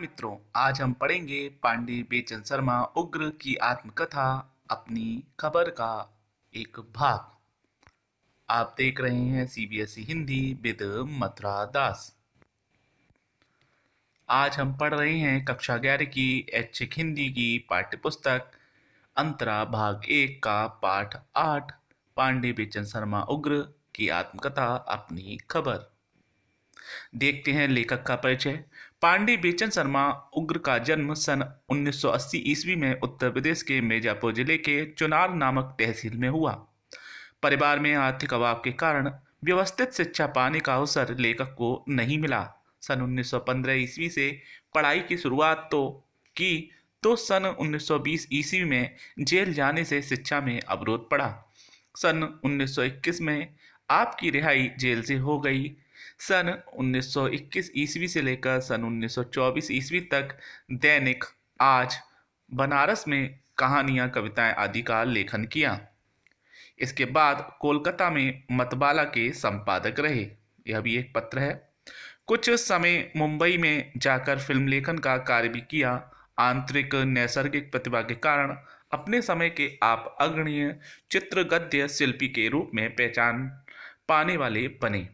मित्रों आज हम पढ़ेंगे पांडे बेचन शर्मा उग्र की आत्मकथा अपनी खबर का एक भाग आप देख रहे हैं CBSE e Hindi with Mathura Das आज हम पढ़ रहे हैं कक्षा ग्यारह की ऐच्छिक हिंदी की पाठ्य पुस्तक अंतरा भाग एक का पाठ आठ पांडे बेचन शर्मा उग्र की आत्मकथा अपनी खबर देखते हैं लेखक का परिचय पांडे बेचन शर्मा उग्र का जन्म सन 1980 ईस्वी में उत्तर प्रदेश के मिर्जापुर जिले के चुनार नामक तहसील में हुआ परिवार में आर्थिक अभाव के कारण व्यवस्थित शिक्षा पाने का अवसर लेखक को नहीं मिला सन 1915 ईस्वी से पढ़ाई की शुरुआत तो की तो सन 1920 ईस्वी में जेल जाने से शिक्षा में अवरोध पड़ा सन 1921 में आपकी रिहाई जेल से हो गई सन 1921 ईस्वी से लेकर सन 1924 ईस्वी तक दैनिक आज बनारस में कहानियां कविताएं आदि का लेखन किया इसके बाद कोलकाता में मतबाला के संपादक रहे यह भी एक पत्र है कुछ समय मुंबई में जाकर फिल्म लेखन का कार्य भी किया आंतरिक नैसर्गिक प्रतिभा के कारण अपने समय के आप अग्रणीय चित्र गद्य शिल्पी के रूप में पहचान पाने वाले बने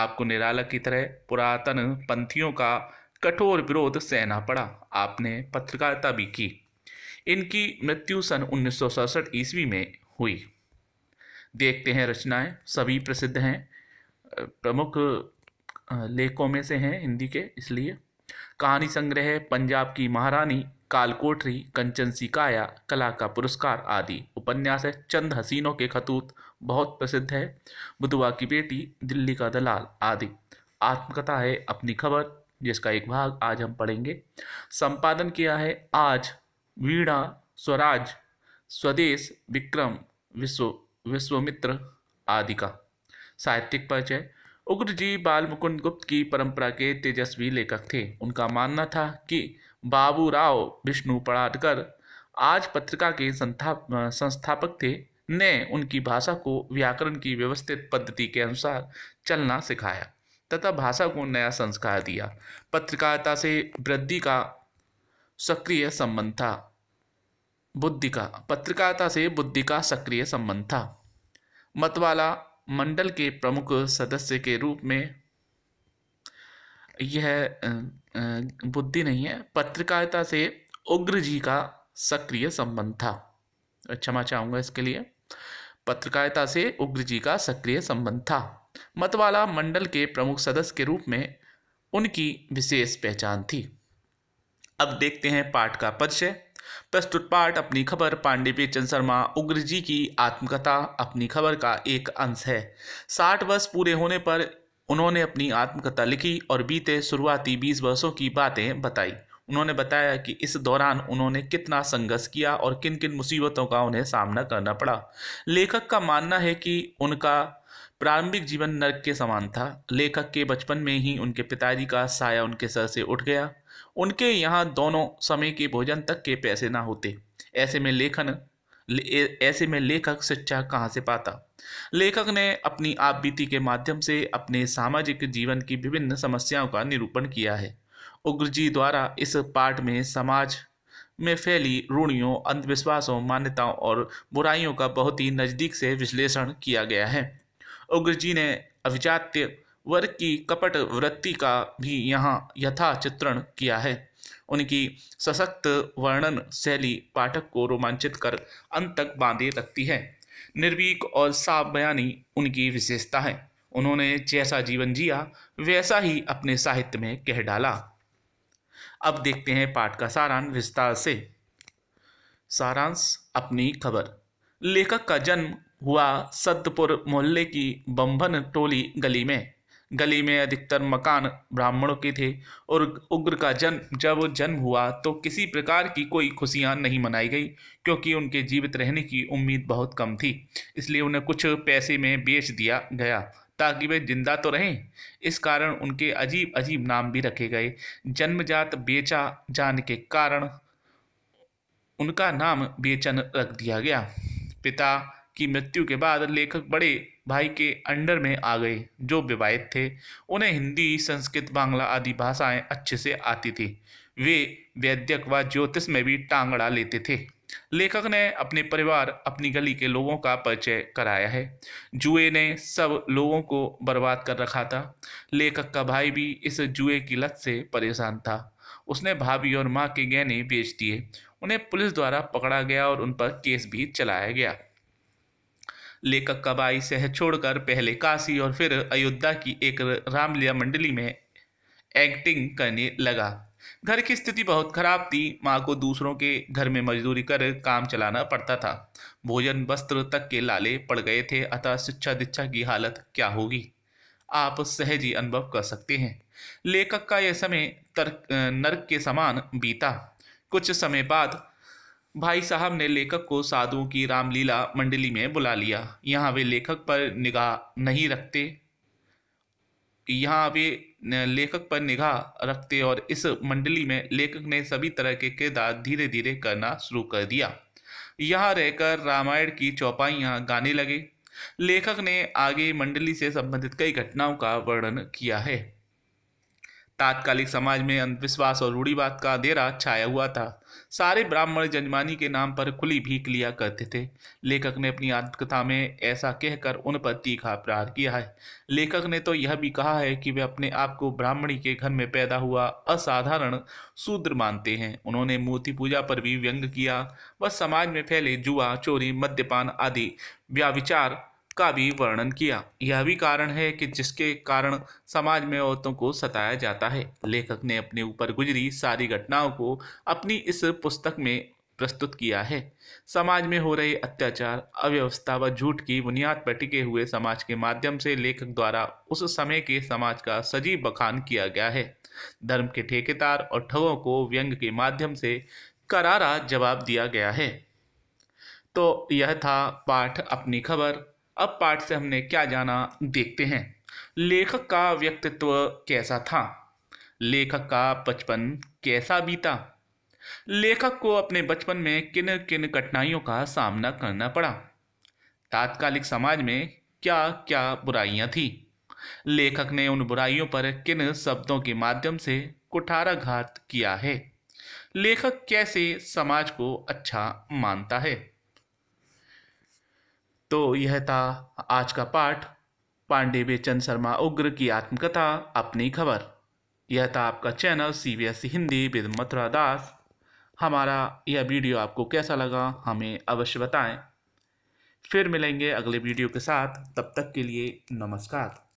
आपको निराला की तरह पुरातन पंथियों का कठोर विरोध सहना पड़ा आपने पत्रकारिता भी की इनकी मृत्यु सन उन्नीस ईस्वी में हुई देखते हैं रचनाएं सभी प्रसिद्ध हैं प्रमुख लेखों में से हैं हिंदी के इसलिए कहानी संग्रह पंजाब की महारानी कालकोठरी कंचन सिकाया कला का पुरस्कार आदि उपन्यास है चंद हसीनों के खतूत बहुत प्रसिद्ध है बुधवा की बेटी दिल्ली का दलाल आदि आत्मकथा है अपनी खबर जिसका एक भाग आज हम पढ़ेंगे संपादन किया है आज वीणा स्वराज स्वदेश विक्रम विश्व विश्वमित्र आदि का साहित्यिक परिचय उग्र जी बाल मुकुंद गुप्त की परंपरा के तेजस्वी लेखक थे उनका मानना था कि बाबू राव विष्णु पड़ाटकर आज पत्रिका के संस्थापक थे ने उनकी भाषा को व्याकरण की व्यवस्थित पद्धति के अनुसार चलना सिखाया तथा भाषा को नया संस्कार दिया पत्रकारिता से वृद्धि का सक्रिय संबंध था बुद्धि का पत्रकारिता से बुद्धि का सक्रिय संबंध था मतवाला मंडल के प्रमुख सदस्य के रूप में यह बुद्धि नहीं है पत्रकारिता से उग्र जी का सक्रिय संबंध था क्षमा अच्छा, चाहूंगा इसके लिए पत्रकारिता से उग्र जी का सक्रिय संबंध था मतवाला मंडल के प्रमुख सदस्य के रूप में उनकी विशेष पहचान थी अब देखते हैं पाठ का परिचय प्रस्तुत पाठ अपनी खबर पांडे चंद शर्मा उग्र जी की आत्मकथा अपनी खबर का एक अंश है साठ वर्ष पूरे होने पर उन्होंने अपनी आत्मकथा लिखी और बीते शुरुआती बीस वर्षों की बातें बताई उन्होंने बताया कि इस दौरान उन्होंने कितना संघर्ष किया और किन किन मुसीबतों का उन्हें सामना करना पड़ा लेखक का मानना है कि उनका प्रारंभिक जीवन नरक के समान था लेखक के बचपन में ही उनके पिताजी का साया उनके सर से उठ गया उनके यहाँ दोनों समय के भोजन तक के पैसे ना होते ऐसे में लेखन ऐसे में लेखक शिक्षा कहाँ से पाता लेखक ने अपनी आप बीती के माध्यम से अपने सामाजिक जीवन की विभिन्न समस्याओं का निरूपण किया है उग्र जी द्वारा इस पाठ में समाज में फैली रूढ़ियों अंधविश्वासों मान्यताओं और बुराइयों का बहुत ही नज़दीक से विश्लेषण किया गया है उग्र जी ने अभिजात्य वर्ग की कपट वृत्ति का भी यहाँ यथा चित्रण किया है उनकी सशक्त वर्णन शैली पाठक को रोमांचित कर अंत तक बांधे रखती है निर्वीक और साफ बयानी उनकी विशेषता है उन्होंने जैसा जीवन जिया वैसा ही अपने साहित्य में कह डाला अब देखते हैं पाठ का सारांश विस्तार से सारांश अपनी खबर लेखक का जन्म हुआ सतपुर मोहल्ले की बम्भन टोली गली में गली में अधिकतर मकान ब्राह्मणों के थे और उग्र का जन्म जब जन्म हुआ तो किसी प्रकार की कोई खुशियां नहीं मनाई गई क्योंकि उनके जीवित रहने की उम्मीद बहुत कम थी इसलिए उन्हें कुछ पैसे में बेच दिया गया ताकि वे जिंदा तो रहें इस कारण उनके अजीब अजीब नाम भी रखे गए जन्मजात बेचा जाने के कारण उनका नाम बेचन रख दिया गया पिता की मृत्यु के बाद लेखक बड़े भाई के अंडर में आ गए जो विवाहित थे उन्हें हिंदी संस्कृत बांग्ला आदि भाषाएं अच्छे से आती थी वे वैद्यक व ज्योतिष में भी टांगड़ा लेते थे लेखक ने अपने परिवार अपनी गली के लोगों का परिचय कराया है जुए ने सब लोगों को बर्बाद कर रखा था लेखक का भाई भी इस जुए की लत से परेशान था उसने भाभी और माँ के गहने बेच दिए उन्हें पुलिस द्वारा पकड़ा गया और उन पर केस भी चलाया गया लेखक का भाई शहर छोड़कर पहले काशी और फिर अयोध्या की एक रामलीला मंडली में एक्टिंग करने लगा घर की स्थिति बहुत खराब थी माँ को दूसरों के घर में मजदूरी कर काम चलाना पड़ता था भोजन वस्त्र तक के लाले पड़ गए थे अतः शिक्षा दीक्षा की हालत क्या होगी आप सहज ही अनुभव कर सकते हैं लेखक का यह समय तर्क नर्क के समान बीता कुछ समय बाद भाई साहब ने लेखक को साधुओं की रामलीला मंडली में बुला लिया यहाँ वे लेखक पर निगाह नहीं रखते यहाँ वे लेखक पर निगाह रखते और इस मंडली में लेखक ने सभी तरह के किरदार धीरे धीरे करना शुरू कर दिया यहाँ रहकर रामायण की चौपाइयाँ गाने लगे लेखक ने आगे मंडली से संबंधित कई घटनाओं का वर्णन किया है तात्कालिक समाज में अंधविश्वास और रूढ़ीवाद का अंधेरा छाया हुआ था सारे ब्राह्मण जजमानी के नाम पर खुली भीख लिया करते थे लेखक ने अपनी आत्मकथा में ऐसा कहकर उन पर तीखा प्रहार किया है लेखक ने तो यह भी कहा है कि वे अपने आप को ब्राह्मणी के घर में पैदा हुआ असाधारण शूद्र मानते हैं उन्होंने मूर्ति पूजा पर भी व्यंग किया व समाज में फैले जुआ चोरी मद्यपान आदि व्याविचार का भी वर्णन किया यह भी कारण है कि जिसके कारण समाज में औरतों को सताया जाता है लेखक ने अपने ऊपर गुजरी सारी घटनाओं को अपनी इस पुस्तक में प्रस्तुत किया है समाज में हो रहे अत्याचार अव्यवस्था व झूठ की बुनियाद पर टिके हुए समाज के माध्यम से लेखक द्वारा उस समय के समाज का सजीव बखान किया गया है धर्म के ठेकेदार और ठगों को व्यंग के माध्यम से करारा जवाब दिया गया है तो यह था पाठ अपनी खबर अब पाठ से हमने क्या जाना देखते हैं लेखक का व्यक्तित्व कैसा था लेखक का बचपन कैसा बीता लेखक को अपने बचपन में किन किन कठिनाइयों का सामना करना पड़ा तात्कालिक समाज में क्या क्या बुराइयां थी लेखक ने उन बुराइयों पर किन शब्दों के माध्यम से कुठाराघात किया है लेखक कैसे समाज को अच्छा मानता है तो यह था आज का पाठ पांडे बेचन शर्मा उग्र की आत्मकथा अपनी खबर यह था आपका channel C B S Hindi with Mathura Das हमारा यह वीडियो आपको कैसा लगा हमें अवश्य बताएं फिर मिलेंगे अगले वीडियो के साथ तब तक के लिए नमस्कार